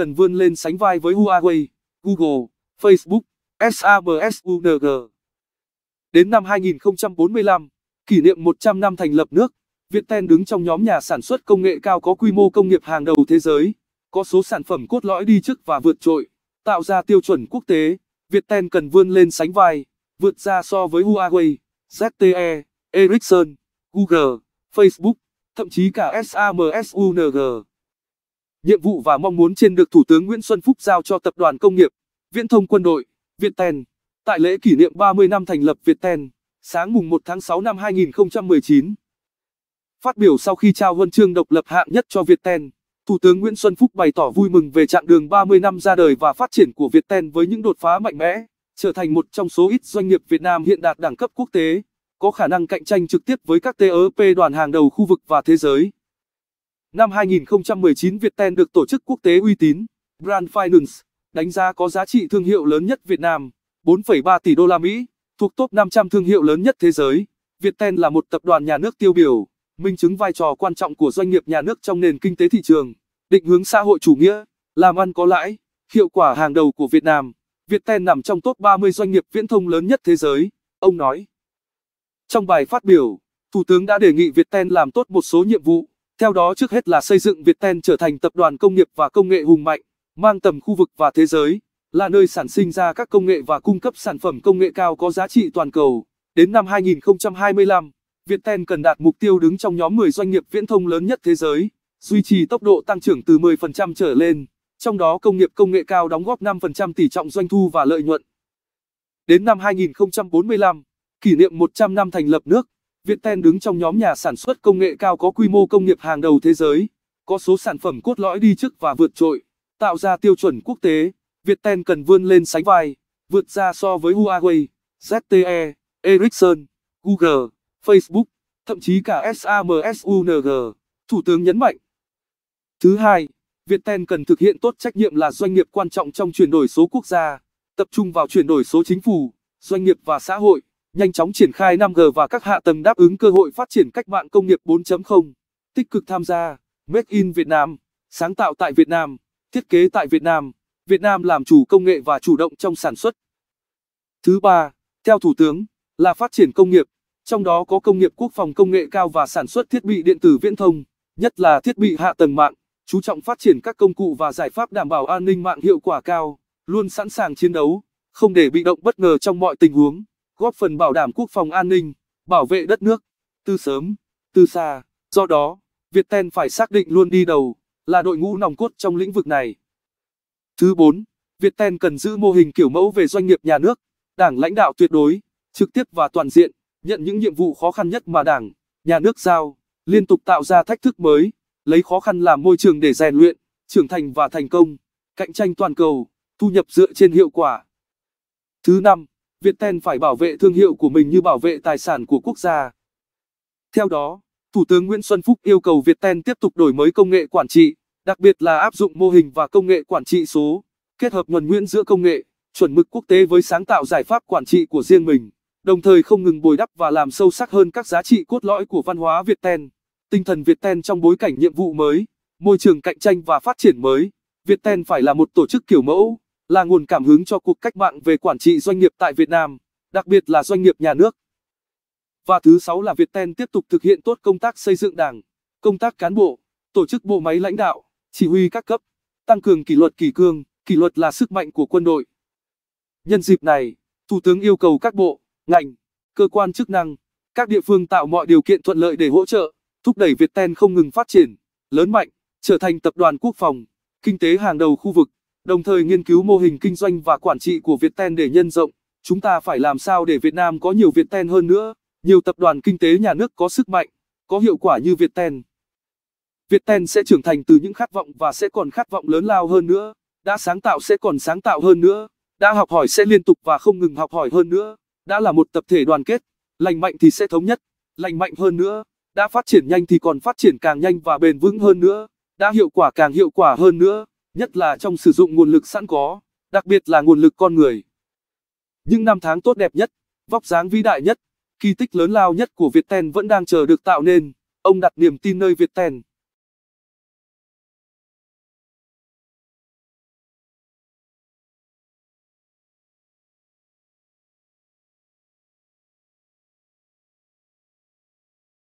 cần vươn lên sánh vai với Huawei, Google, Facebook, SAMSUNG. Đến năm 2045, kỷ niệm 100 năm thành lập nước, Viettel đứng trong nhóm nhà sản xuất công nghệ cao có quy mô công nghiệp hàng đầu thế giới, có số sản phẩm cốt lõi đi trước và vượt trội, tạo ra tiêu chuẩn quốc tế. Viettel cần vươn lên sánh vai, vượt ra so với Huawei, ZTE, Ericsson, Google, Facebook, thậm chí cả SAMSUNG nhiệm vụ và mong muốn trên được Thủ tướng Nguyễn Xuân Phúc giao cho Tập đoàn Công nghiệp, Viễn thông Quân đội, Viettel. Tại lễ kỷ niệm 30 năm thành lập Viettel, sáng mùng 1 tháng 6 năm 2019. Phát biểu sau khi trao huân chương độc lập hạng nhất cho Viettel, Thủ tướng Nguyễn Xuân Phúc bày tỏ vui mừng về chặng đường 30 năm ra đời và phát triển của Viettel với những đột phá mạnh mẽ, trở thành một trong số ít doanh nghiệp Việt Nam hiện đạt đẳng cấp quốc tế, có khả năng cạnh tranh trực tiếp với các TOP đoàn hàng đầu khu vực và thế giới. Năm 2019 Viettel được tổ chức quốc tế uy tín Brand Finance đánh giá có giá trị thương hiệu lớn nhất Việt Nam, 4,3 tỷ đô la Mỹ, thuộc top 500 thương hiệu lớn nhất thế giới. Viettel là một tập đoàn nhà nước tiêu biểu, minh chứng vai trò quan trọng của doanh nghiệp nhà nước trong nền kinh tế thị trường, định hướng xã hội chủ nghĩa, làm ăn có lãi, hiệu quả hàng đầu của Việt Nam. Viettel nằm trong top 30 doanh nghiệp viễn thông lớn nhất thế giới, ông nói. Trong bài phát biểu, Thủ tướng đã đề nghị Viettel làm tốt một số nhiệm vụ theo đó trước hết là xây dựng Viettel trở thành tập đoàn công nghiệp và công nghệ hùng mạnh, mang tầm khu vực và thế giới, là nơi sản sinh ra các công nghệ và cung cấp sản phẩm công nghệ cao có giá trị toàn cầu. Đến năm 2025, Viettel cần đạt mục tiêu đứng trong nhóm 10 doanh nghiệp viễn thông lớn nhất thế giới, duy trì tốc độ tăng trưởng từ 10% trở lên, trong đó công nghiệp công nghệ cao đóng góp 5% tỷ trọng doanh thu và lợi nhuận. Đến năm 2045, kỷ niệm 100 năm thành lập nước, Viettel đứng trong nhóm nhà sản xuất công nghệ cao có quy mô công nghiệp hàng đầu thế giới, có số sản phẩm cốt lõi đi trước và vượt trội, tạo ra tiêu chuẩn quốc tế. Viettel cần vươn lên sánh vai, vượt ra so với Huawei, ZTE, Ericsson, Google, Facebook, thậm chí cả SAMSUNG, Thủ tướng nhấn mạnh. Thứ hai, Viettel cần thực hiện tốt trách nhiệm là doanh nghiệp quan trọng trong chuyển đổi số quốc gia, tập trung vào chuyển đổi số chính phủ, doanh nghiệp và xã hội nhanh chóng triển khai 5G và các hạ tầng đáp ứng cơ hội phát triển cách mạng công nghiệp 4.0, tích cực tham gia, Made in Việt Nam, sáng tạo tại Việt Nam, thiết kế tại Việt Nam, Việt Nam làm chủ công nghệ và chủ động trong sản xuất. Thứ ba, theo Thủ tướng, là phát triển công nghiệp, trong đó có công nghiệp quốc phòng công nghệ cao và sản xuất thiết bị điện tử viễn thông, nhất là thiết bị hạ tầng mạng, chú trọng phát triển các công cụ và giải pháp đảm bảo an ninh mạng hiệu quả cao, luôn sẵn sàng chiến đấu, không để bị động bất ngờ trong mọi tình huống góp phần bảo đảm quốc phòng an ninh, bảo vệ đất nước, từ sớm, từ xa. Do đó, Viettel phải xác định luôn đi đầu là đội ngũ nòng cốt trong lĩnh vực này. Thứ 4, Viettel cần giữ mô hình kiểu mẫu về doanh nghiệp nhà nước, đảng lãnh đạo tuyệt đối, trực tiếp và toàn diện, nhận những nhiệm vụ khó khăn nhất mà đảng, nhà nước giao, liên tục tạo ra thách thức mới, lấy khó khăn làm môi trường để rèn luyện, trưởng thành và thành công, cạnh tranh toàn cầu, thu nhập dựa trên hiệu quả. Thứ 5, Viettel phải bảo vệ thương hiệu của mình như bảo vệ tài sản của quốc gia. Theo đó, Thủ tướng Nguyễn Xuân Phúc yêu cầu Viettel tiếp tục đổi mới công nghệ quản trị, đặc biệt là áp dụng mô hình và công nghệ quản trị số, kết hợp nhuần nhuyễn giữa công nghệ, chuẩn mực quốc tế với sáng tạo giải pháp quản trị của riêng mình, đồng thời không ngừng bồi đắp và làm sâu sắc hơn các giá trị cốt lõi của văn hóa Viettel, tinh thần Viettel trong bối cảnh nhiệm vụ mới, môi trường cạnh tranh và phát triển mới. Viettel phải là một tổ chức kiểu mẫu là nguồn cảm hứng cho cuộc cách mạng về quản trị doanh nghiệp tại Việt Nam, đặc biệt là doanh nghiệp nhà nước. Và thứ sáu là Việt Viettel tiếp tục thực hiện tốt công tác xây dựng đảng, công tác cán bộ, tổ chức bộ máy lãnh đạo, chỉ huy các cấp, tăng cường kỷ luật kỷ cương, kỷ luật là sức mạnh của quân đội. Nhân dịp này, Thủ tướng yêu cầu các bộ, ngành, cơ quan chức năng, các địa phương tạo mọi điều kiện thuận lợi để hỗ trợ, thúc đẩy Việt Viettel không ngừng phát triển, lớn mạnh, trở thành tập đoàn quốc phòng, kinh tế hàng đầu khu vực đồng thời nghiên cứu mô hình kinh doanh và quản trị của Viettel để nhân rộng. Chúng ta phải làm sao để Việt Nam có nhiều Viettel hơn nữa, nhiều tập đoàn kinh tế nhà nước có sức mạnh, có hiệu quả như Viettel. Viettel sẽ trưởng thành từ những khát vọng và sẽ còn khát vọng lớn lao hơn nữa, đã sáng tạo sẽ còn sáng tạo hơn nữa, đã học hỏi sẽ liên tục và không ngừng học hỏi hơn nữa, đã là một tập thể đoàn kết, lành mạnh thì sẽ thống nhất, lành mạnh hơn nữa, đã phát triển nhanh thì còn phát triển càng nhanh và bền vững hơn nữa, đã hiệu quả càng hiệu quả hơn nữa nhất là trong sử dụng nguồn lực sẵn có, đặc biệt là nguồn lực con người. Những năm tháng tốt đẹp nhất, vóc dáng vĩ đại nhất, kỳ tích lớn lao nhất của Viettel vẫn đang chờ được tạo nên. Ông đặt niềm tin nơi Viettel.